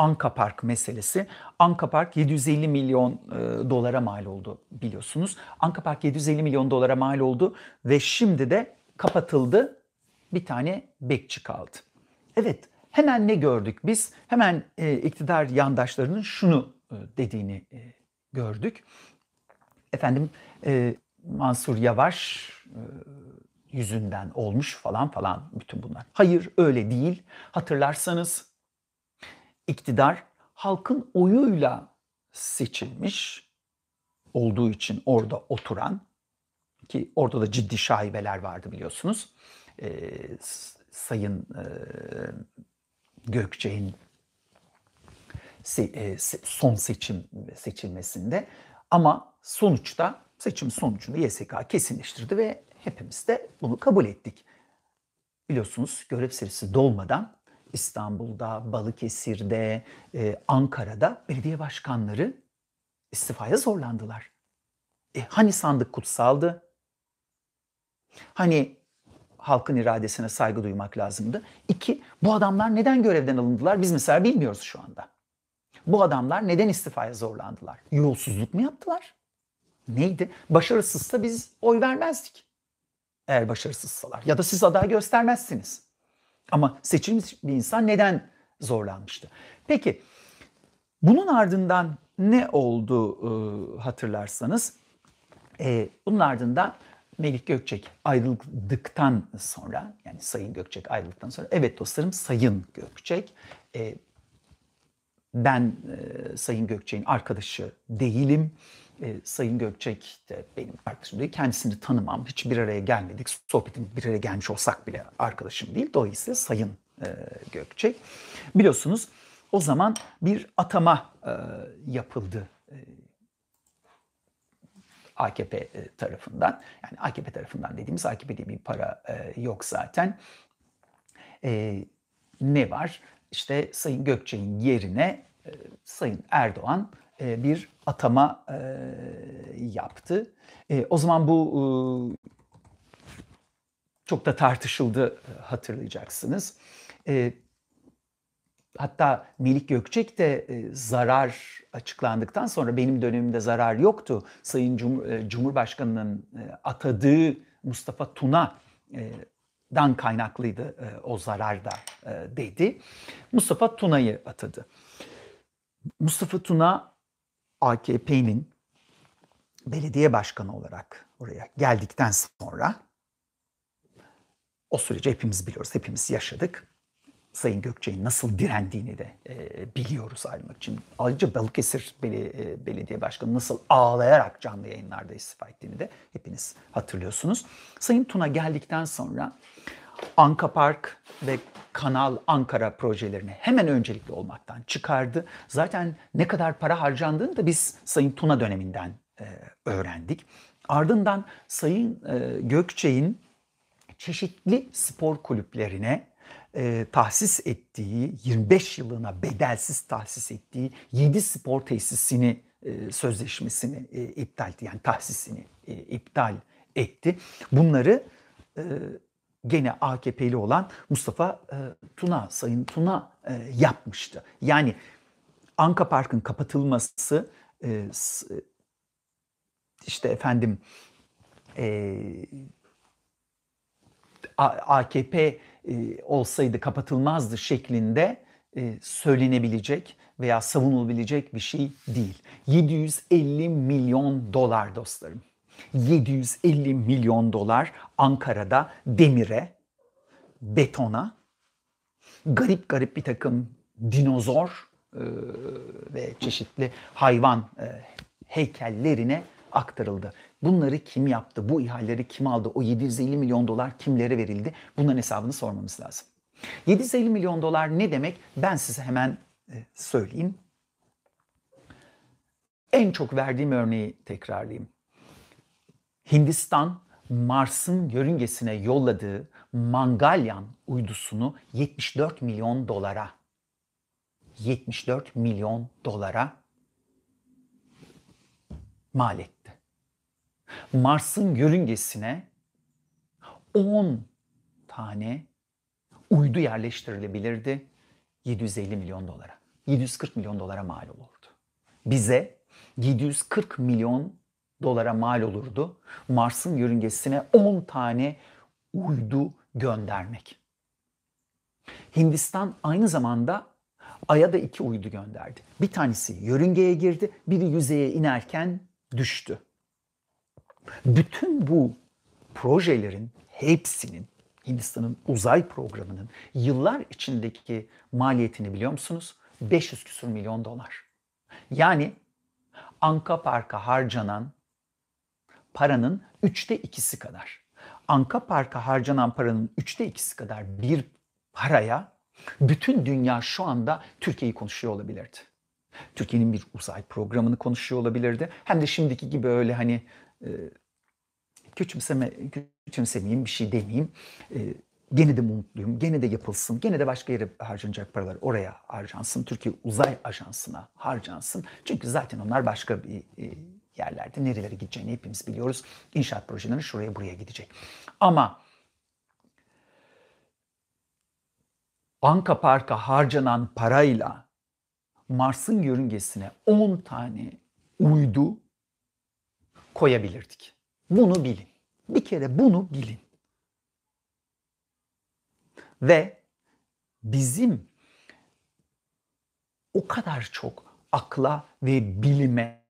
Anka Park meselesi. Anka Park 750 milyon e, dolara mal oldu biliyorsunuz. Anka Park 750 milyon dolara mal oldu ve şimdi de kapatıldı. Bir tane bekçi kaldı. Evet hemen ne gördük biz? Hemen e, iktidar yandaşlarının şunu e, dediğini e, gördük. Efendim e, Mansur Yavaş e, yüzünden olmuş falan falan bütün bunlar. Hayır öyle değil. Hatırlarsanız iktidar halkın oyuyla seçilmiş olduğu için orada oturan ki orada da ciddi şaibeler vardı biliyorsunuz. E, Sayın e, Gökçe'nin se, e, son seçim seçilmesinde ama sonuçta seçim sonucunu YSK kesinleştirdi ve hepimiz de bunu kabul ettik. Biliyorsunuz görev serisi dolmadan İstanbul'da, Balıkesir'de, e, Ankara'da belediye başkanları istifaya zorlandılar. E, hani sandık kutsaldı? Hani halkın iradesine saygı duymak lazımdı? İki, bu adamlar neden görevden alındılar? Biz mesela bilmiyoruz şu anda. Bu adamlar neden istifaya zorlandılar? Yolsuzluk mu yaptılar? Neydi? Başarısızsa biz oy vermezdik. Eğer başarısızsalar. Ya da siz aday göstermezsiniz. Ama seçilmiş bir insan neden zorlanmıştı? Peki bunun ardından ne oldu e, hatırlarsanız? E, bunun ardından Melih Gökçek ayrıldıktan sonra yani Sayın Gökçek ayrıldıktan sonra evet dostlarım Sayın Gökçek e, ben e, Sayın Gökçek'in arkadaşı değilim e, Sayın Gökçek de benim arkadaşım değil. Kendisini tanımam. Hiç bir araya gelmedik. Sohbetin bir araya gelmiş olsak bile arkadaşım değil. Dolayısıyla Sayın e, Gökçek. Biliyorsunuz o zaman bir atama e, yapıldı e, AKP e, tarafından. Yani AKP tarafından dediğimiz AKP'de bir para e, yok zaten. E, ne var? İşte Sayın Gökçek'in yerine e, Sayın Erdoğan e, bir atama e, yaptı. E, o zaman bu e, çok da tartışıldı e, hatırlayacaksınız. E, hatta Melik Gökçek de e, zarar açıklandıktan sonra benim dönemimde zarar yoktu. Sayın Cum e, Cumhurbaşkanı'nın e, atadığı Mustafa Tuna e, dan kaynaklıydı e, o zarar da e, dedi. Mustafa Tuna'yı atadı. Mustafa Tuna AKP'nin belediye başkanı olarak oraya geldikten sonra o süreci hepimiz biliyoruz, hepimiz yaşadık. Sayın Gökçe'nin nasıl direndiğini de e, biliyoruz ayrılmak için. Ayrıca Balıkesir Beli, e, Belediye Başkanı nasıl ağlayarak canlı yayınlarda istifa ettiğini de hepiniz hatırlıyorsunuz. Sayın Tuna geldikten sonra Anka Park ve Kanal Ankara projelerini hemen öncelikli olmaktan çıkardı. Zaten ne kadar para harcandığını da biz Sayın Tuna döneminden e, öğrendik. Ardından Sayın e, Gökçe'nin çeşitli spor kulüplerine e, tahsis ettiği, 25 yılına bedelsiz tahsis ettiği 7 spor tesisini e, sözleşmesini e, iptal yani tahsisini e, iptal etti. Bunları e, gene AKP'li olan Mustafa e, Tuna, Sayın Tuna e, yapmıştı. Yani Anka Park'ın kapatılması e, e işte efendim e, AKP e, olsaydı kapatılmazdı şeklinde e, söylenebilecek veya savunulabilecek bir şey değil. 750 milyon dolar dostlarım. 750 milyon dolar Ankara'da demire, betona, garip garip bir takım dinozor e, ve çeşitli hayvan e, heykellerine aktarıldı. Bunları kim yaptı? Bu ihaleleri kim aldı? O 750 milyon dolar kimlere verildi? Bunların hesabını sormamız lazım. 750 milyon dolar ne demek? Ben size hemen e, söyleyeyim. En çok verdiğim örneği tekrarlayayım. Hindistan Mars'ın yörüngesine yolladığı Mangalyan uydusunu 74 milyon dolara 74 milyon dolara mal etti. Mars'ın yörüngesine 10 tane uydu yerleştirilebilirdi 750 milyon dolara. 740 milyon dolara mal olurdu. Bize 740 milyon dolara mal olurdu. Mars'ın yörüngesine 10 tane uydu göndermek. Hindistan aynı zamanda Ay'a da iki uydu gönderdi. Bir tanesi yörüngeye girdi, biri yüzeye inerken düştü. Bütün bu projelerin hepsinin Hindistan'ın uzay programının yıllar içindeki maliyetini biliyor musunuz? 500 küsur milyon dolar. Yani Anka Park'a harcanan paranın üçte ikisi kadar. Anka Park'a harcanan paranın üçte ikisi kadar bir paraya bütün dünya şu anda Türkiye'yi konuşuyor olabilirdi. Türkiye'nin bir uzay programını konuşuyor olabilirdi. Hem de şimdiki gibi öyle hani e, küçümseme, küçümsemeyeyim bir şey demeyeyim. E, gene de mutluyum, gene de yapılsın, gene de başka yere harcanacak paralar oraya harcansın. Türkiye Uzay Ajansı'na harcansın. Çünkü zaten onlar başka bir e, yerlerde nerelere gideceğini hepimiz biliyoruz. İnşaat projeleri şuraya buraya gidecek. Ama banka parka harcanan parayla Mars'ın yörüngesine 10 tane uydu koyabilirdik. Bunu bilin. Bir kere bunu bilin. Ve bizim o kadar çok akla ve bilime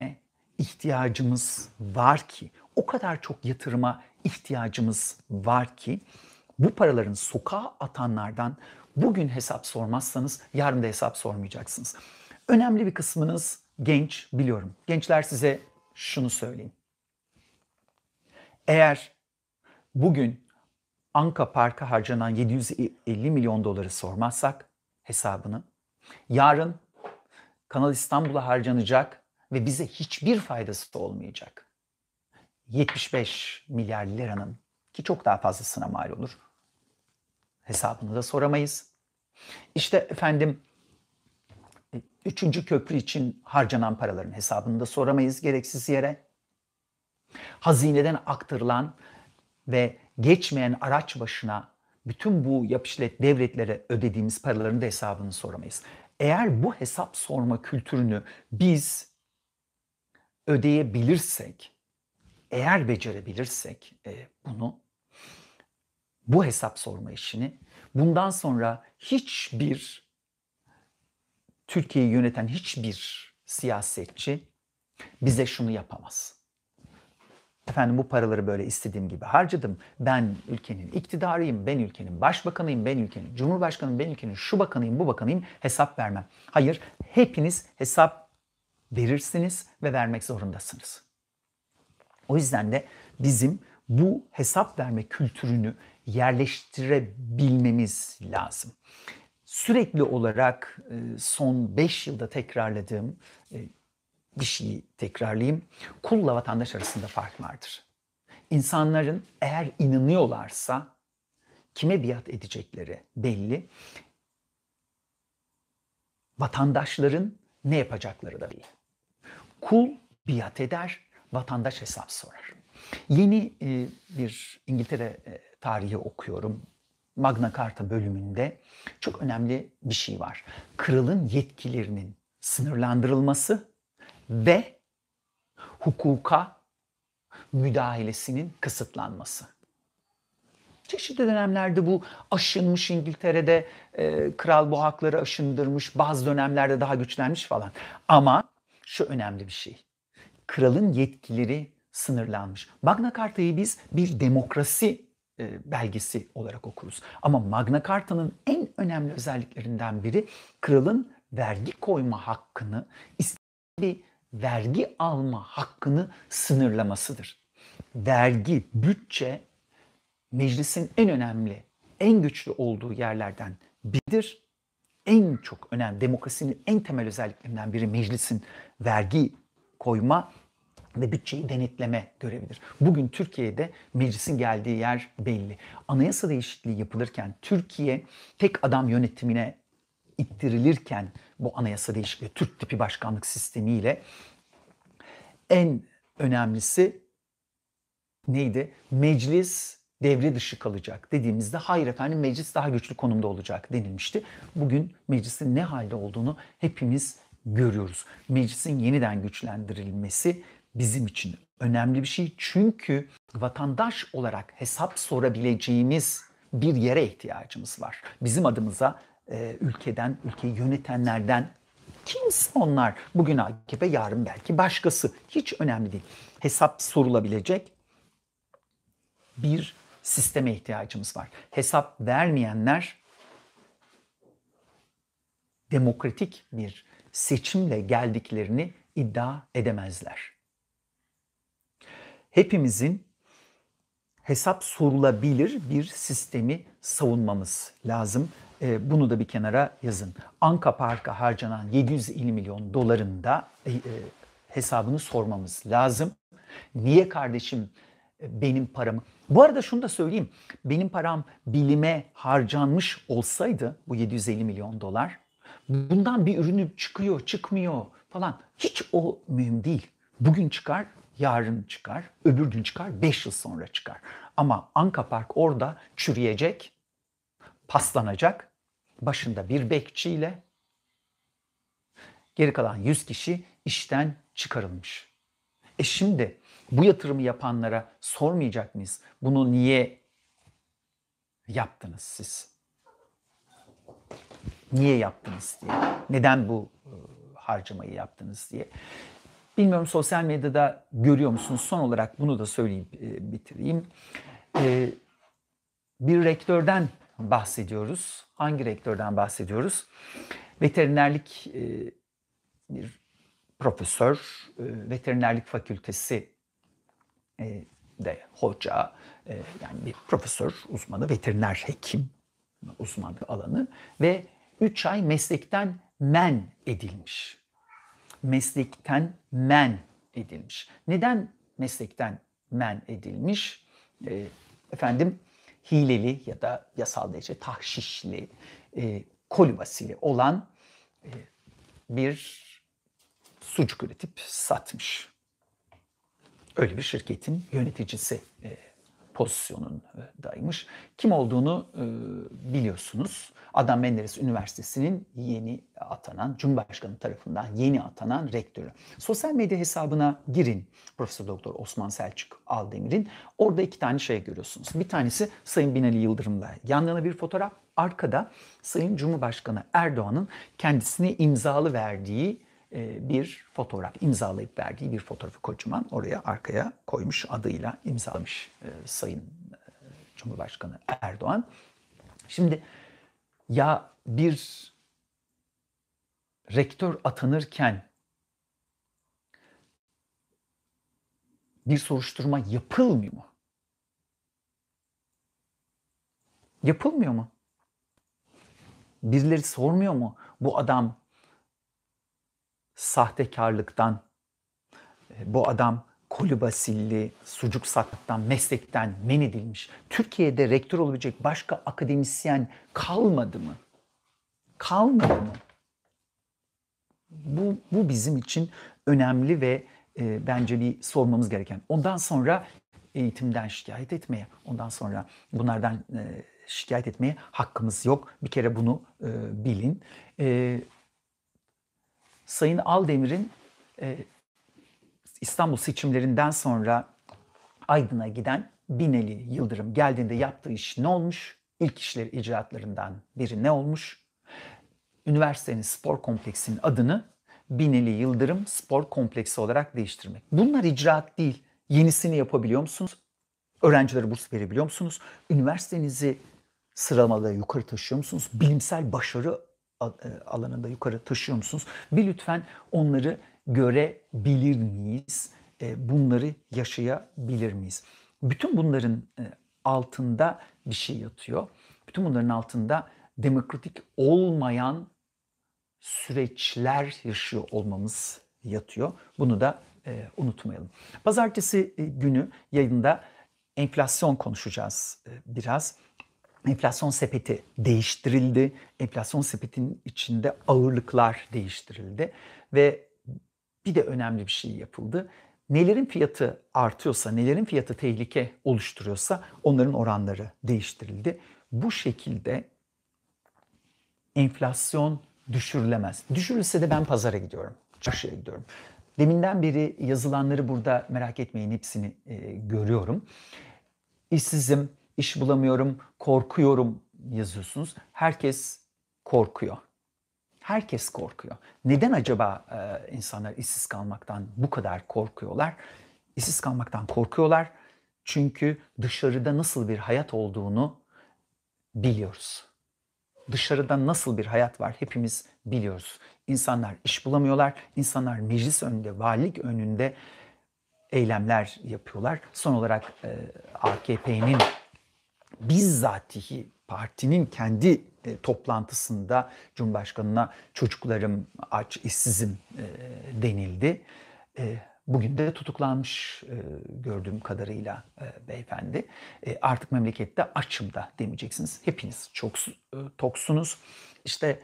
ihtiyacımız var ki, o kadar çok yatırıma ihtiyacımız var ki bu paraların sokağa atanlardan bugün hesap sormazsanız yarın da hesap sormayacaksınız. Önemli bir kısmınız genç biliyorum. Gençler size şunu söyleyeyim. Eğer bugün Anka Park'a harcanan 750 milyon doları sormazsak hesabını, yarın Kanal İstanbul'a harcanacak ve bize hiçbir faydası da olmayacak. 75 milyar liranın ki çok daha fazlasına mal olur. Hesabını da soramayız. İşte efendim e, üçüncü köprü için harcanan paraların hesabını da soramayız gereksiz yere. Hazineden aktarılan ve geçmeyen araç başına bütün bu yapışlet devletlere ödediğimiz paraların da hesabını soramayız. Eğer bu hesap sorma kültürünü biz ödeyebilirsek, eğer becerebilirsek e, bunu, bu hesap sorma işini bundan sonra hiçbir Türkiye'yi yöneten hiçbir siyasetçi bize şunu yapamaz. Efendim bu paraları böyle istediğim gibi harcadım. Ben ülkenin iktidarıyım, ben ülkenin başbakanıyım, ben ülkenin cumhurbaşkanıyım, ben ülkenin şu bakanıyım, bu bakanıyım hesap vermem. Hayır, hepiniz hesap verirsiniz ve vermek zorundasınız. O yüzden de bizim bu hesap verme kültürünü yerleştirebilmemiz lazım. Sürekli olarak e, son 5 yılda tekrarladığım e, bir şeyi tekrarlayayım. Kulla vatandaş arasında fark vardır. İnsanların eğer inanıyorlarsa kime biat edecekleri belli. Vatandaşların ne yapacakları da belli. Kul biat eder, vatandaş hesap sorar. Yeni e, bir İngiltere e, tarihi okuyorum. Magna Carta bölümünde çok önemli bir şey var. Kralın yetkilerinin sınırlandırılması ve hukuka müdahalesinin kısıtlanması. Çeşitli dönemlerde bu aşınmış İngiltere'de e, kral bu hakları aşındırmış, bazı dönemlerde daha güçlenmiş falan. Ama şu önemli bir şey. Kralın yetkileri sınırlanmış. Magna Carta'yı biz bir demokrasi e, belgesi olarak okuruz. Ama Magna Carta'nın en önemli özelliklerinden biri kralın vergi koyma hakkını, istediği vergi alma hakkını sınırlamasıdır. Vergi, bütçe meclisin en önemli, en güçlü olduğu yerlerden biridir en çok önemli, demokrasinin en temel özelliklerinden biri meclisin vergi koyma ve bütçeyi denetleme görevidir. Bugün Türkiye'de meclisin geldiği yer belli. Anayasa değişikliği yapılırken Türkiye tek adam yönetimine ittirilirken bu anayasa değişikliği Türk tipi başkanlık sistemiyle en önemlisi neydi? Meclis devre dışı kalacak dediğimizde hayır efendim meclis daha güçlü konumda olacak denilmişti. Bugün meclisin ne halde olduğunu hepimiz görüyoruz. Meclisin yeniden güçlendirilmesi bizim için önemli bir şey. Çünkü vatandaş olarak hesap sorabileceğimiz bir yere ihtiyacımız var. Bizim adımıza e, ülkeden, ülkeyi yönetenlerden kimse onlar. Bugün AKP, yarın belki başkası. Hiç önemli değil. Hesap sorulabilecek bir sisteme ihtiyacımız var. Hesap vermeyenler demokratik bir seçimle geldiklerini iddia edemezler. Hepimizin hesap sorulabilir bir sistemi savunmamız lazım. Ee, bunu da bir kenara yazın. Anka Park'a harcanan 750 milyon dolarında e, e, hesabını sormamız lazım. Niye kardeşim e, benim paramı. Bu arada şunu da söyleyeyim. Benim param bilime harcanmış olsaydı bu 750 milyon dolar bundan bir ürünü çıkıyor çıkmıyor falan hiç o mühim değil. Bugün çıkar, yarın çıkar, öbür gün çıkar, 5 yıl sonra çıkar. Ama Anka Park orada çürüyecek, paslanacak. Başında bir bekçiyle geri kalan 100 kişi işten çıkarılmış. E şimdi bu yatırımı yapanlara sormayacak mıyız? Bunu niye yaptınız siz? Niye yaptınız diye. Neden bu e, harcamayı yaptınız diye. Bilmiyorum sosyal medyada görüyor musunuz? Son olarak bunu da söyleyeyim, bitireyim. E, bir rektörden bahsediyoruz. Hangi rektörden bahsediyoruz? Veterinerlik e, bir profesör, veterinerlik fakültesi e, de hoca, e, yani bir profesör, uzmanı, veteriner hekim uzmanlık alanı ve 3 ay meslekten men edilmiş. Meslekten men edilmiş. Neden meslekten men edilmiş? E, efendim hileli ya da yasal derece tahşişli, e, kolibasili olan e, bir sucuk üretip satmış. Öyle bir şirketin yöneticisi e, pozisyonundaymış. Kim olduğunu e, biliyorsunuz. Adam Menderes Üniversitesi'nin yeni atanan, Cumhurbaşkanı tarafından yeni atanan rektörü. Sosyal medya hesabına girin Profesör Doktor Osman Selçuk Aldemir'in. Orada iki tane şey görüyorsunuz. Bir tanesi Sayın Binali Yıldırım'la yan yana bir fotoğraf. Arkada Sayın Cumhurbaşkanı Erdoğan'ın kendisine imzalı verdiği e, bir fotoğraf imzalayıp verdiği bir fotoğrafı kocaman oraya arkaya koymuş adıyla imzalamış e, Sayın e, Cumhurbaşkanı Erdoğan. Şimdi ya bir rektör atanırken bir soruşturma yapılmıyor mu? Yapılmıyor mu? Bizleri sormuyor mu? Bu adam sahtekarlıktan, e, bu adam kolibasilli, sucuk sattıktan, meslekten men edilmiş. Türkiye'de rektör olabilecek başka akademisyen kalmadı mı? Kalmadı mı? Bu, bu bizim için önemli ve e, bence bir sormamız gereken. Ondan sonra eğitimden şikayet etmeye, ondan sonra bunlardan e, şikayet etmeye hakkımız yok. Bir kere bunu e, bilin. E, Sayın Aldemir'in e, İstanbul seçimlerinden sonra Aydın'a giden Binali Yıldırım geldiğinde yaptığı iş ne olmuş? İlk işleri icraatlarından biri ne olmuş? Üniversitenin spor kompleksinin adını Binali Yıldırım Spor Kompleksi olarak değiştirmek. Bunlar icraat değil. Yenisini yapabiliyor musunuz? Öğrencilere burs verebiliyor musunuz? Üniversitenizi sıralamalara yukarı taşıyor musunuz? Bilimsel başarı e, alanında yukarı taşıyor musunuz? Bir lütfen onları görebilir miyiz? E, bunları yaşayabilir miyiz? Bütün bunların e, altında bir şey yatıyor. Bütün bunların altında demokratik olmayan süreçler yaşıyor olmamız yatıyor. Bunu da unutmayalım. Pazartesi günü yayında enflasyon konuşacağız biraz enflasyon sepeti değiştirildi. Enflasyon sepetinin içinde ağırlıklar değiştirildi ve bir de önemli bir şey yapıldı. Nelerin fiyatı artıyorsa, nelerin fiyatı tehlike oluşturuyorsa onların oranları değiştirildi. Bu şekilde enflasyon düşürülemez. Düşürülse de ben pazara gidiyorum, çarşıya gidiyorum. Deminden beri yazılanları burada merak etmeyin hepsini e, görüyorum. İşsizim, iş bulamıyorum, korkuyorum yazıyorsunuz. Herkes korkuyor. Herkes korkuyor. Neden acaba e, insanlar işsiz kalmaktan bu kadar korkuyorlar? İşsiz kalmaktan korkuyorlar çünkü dışarıda nasıl bir hayat olduğunu biliyoruz. Dışarıda nasıl bir hayat var hepimiz biliyoruz. İnsanlar iş bulamıyorlar, insanlar meclis önünde, valilik önünde eylemler yapıyorlar. Son olarak e, AKP'nin bizzatihi partinin kendi e, toplantısında Cumhurbaşkanı'na çocuklarım aç, işsizim e, denildi. E, bugün de tutuklanmış gördüğüm kadarıyla beyefendi. artık memlekette açım da demeyeceksiniz. Hepiniz çok e, toksunuz. İşte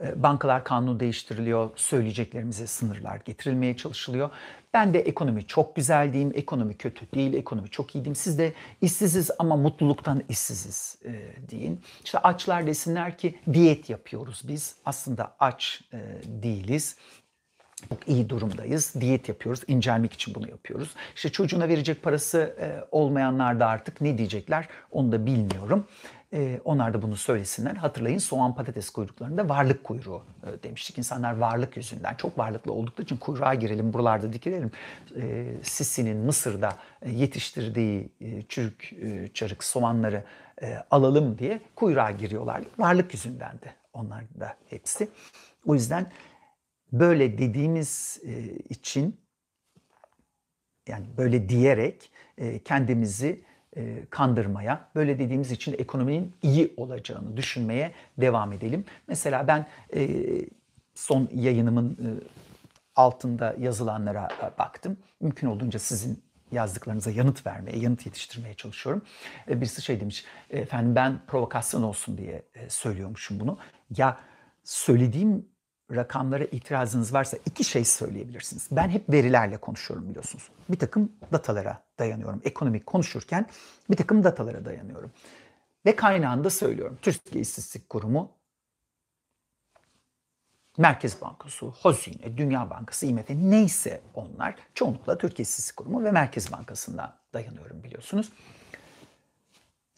e, bankalar kanunu değiştiriliyor, söyleyeceklerimize sınırlar getirilmeye çalışılıyor. Ben de ekonomi çok güzel diyeyim, ekonomi kötü değil, ekonomi çok iyi diyeyim. Siz de işsiziz ama mutluluktan işsiziz e, deyin. İşte açlar desinler ki diyet yapıyoruz biz. Aslında aç e, değiliz çok iyi durumdayız. Diyet yapıyoruz. İncelmek için bunu yapıyoruz. İşte çocuğuna verecek parası e, olmayanlar da artık ne diyecekler onu da bilmiyorum. E, onlar da bunu söylesinler. Hatırlayın soğan patates kuyruklarında varlık kuyruğu e, demiştik. İnsanlar varlık yüzünden çok varlıklı oldukları için kuyruğa girelim, buralarda dikilelim. E, Sisi'nin Mısır'da yetiştirdiği e, çürük e, çarık soğanları e, alalım diye kuyruğa giriyorlar. Varlık yüzündendi onlar da hepsi. O yüzden böyle dediğimiz e, için yani böyle diyerek e, kendimizi e, kandırmaya, böyle dediğimiz için ekonominin iyi olacağını düşünmeye devam edelim. Mesela ben e, son yayınımın e, altında yazılanlara e, baktım. Mümkün olduğunca sizin yazdıklarınıza yanıt vermeye, yanıt yetiştirmeye çalışıyorum. E, birisi şey demiş, efendim ben provokasyon olsun diye e, söylüyormuşum bunu. Ya söylediğim rakamlara itirazınız varsa iki şey söyleyebilirsiniz. Ben hep verilerle konuşuyorum biliyorsunuz. Bir takım datalara dayanıyorum. Ekonomik konuşurken bir takım datalara dayanıyorum. Ve kaynağında söylüyorum. Türkiye İstatistik Kurumu, Merkez Bankası, Hazine, Dünya Bankası, IMF neyse onlar çoğunlukla Türkiye İstatistik Kurumu ve Merkez Bankası'ndan dayanıyorum biliyorsunuz.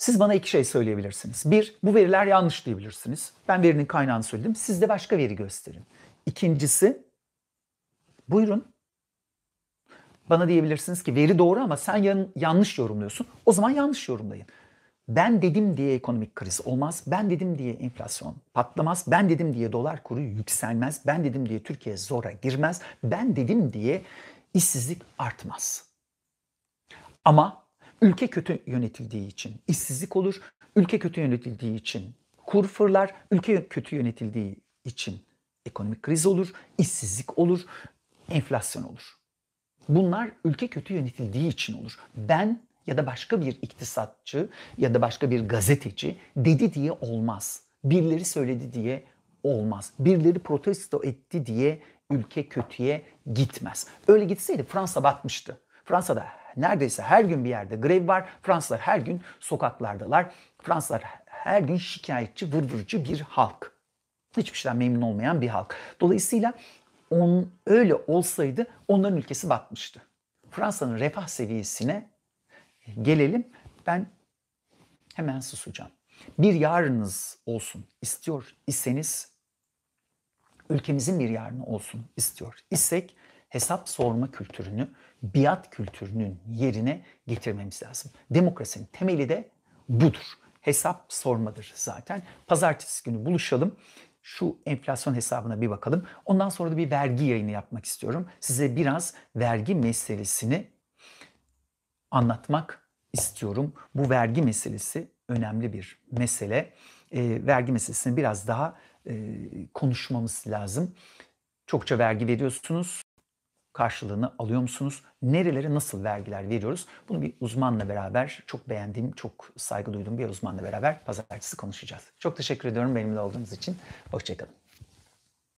Siz bana iki şey söyleyebilirsiniz. Bir, bu veriler yanlış diyebilirsiniz. Ben verinin kaynağını söyledim. Siz de başka veri gösterin. İkincisi, buyurun. Bana diyebilirsiniz ki veri doğru ama sen yanlış yorumluyorsun. O zaman yanlış yorumlayın. Ben dedim diye ekonomik kriz olmaz. Ben dedim diye enflasyon patlamaz. Ben dedim diye dolar kuru yükselmez. Ben dedim diye Türkiye zora girmez. Ben dedim diye işsizlik artmaz. Ama Ülke kötü yönetildiği için işsizlik olur. Ülke kötü yönetildiği için kur fırlar. Ülke kötü yönetildiği için ekonomik kriz olur, işsizlik olur, enflasyon olur. Bunlar ülke kötü yönetildiği için olur. Ben ya da başka bir iktisatçı ya da başka bir gazeteci dedi diye olmaz. Birileri söyledi diye olmaz. Birileri protesto etti diye ülke kötüye gitmez. Öyle gitseydi Fransa batmıştı. Fransa'da neredeyse her gün bir yerde grev var. Fransızlar her gün sokaklardalar. Fransızlar her gün şikayetçi, vurdurucu bir halk. Hiçbir şeyden memnun olmayan bir halk. Dolayısıyla on, öyle olsaydı onların ülkesi batmıştı. Fransa'nın refah seviyesine e, gelelim. Ben hemen susacağım. Bir yarınız olsun istiyor iseniz, ülkemizin bir yarını olsun istiyor isek hesap sorma kültürünü biat kültürünün yerine getirmemiz lazım. Demokrasinin temeli de budur. Hesap sormadır zaten. Pazartesi günü buluşalım. Şu enflasyon hesabına bir bakalım. Ondan sonra da bir vergi yayını yapmak istiyorum. Size biraz vergi meselesini anlatmak istiyorum. Bu vergi meselesi önemli bir mesele. E, vergi meselesini biraz daha e, konuşmamız lazım. Çokça vergi veriyorsunuz karşılığını alıyor musunuz? Nerelere nasıl vergiler veriyoruz? Bunu bir uzmanla beraber, çok beğendiğim, çok saygı duyduğum bir uzmanla beraber pazartesi konuşacağız. Çok teşekkür ediyorum benimle olduğunuz için. Hoşçakalın.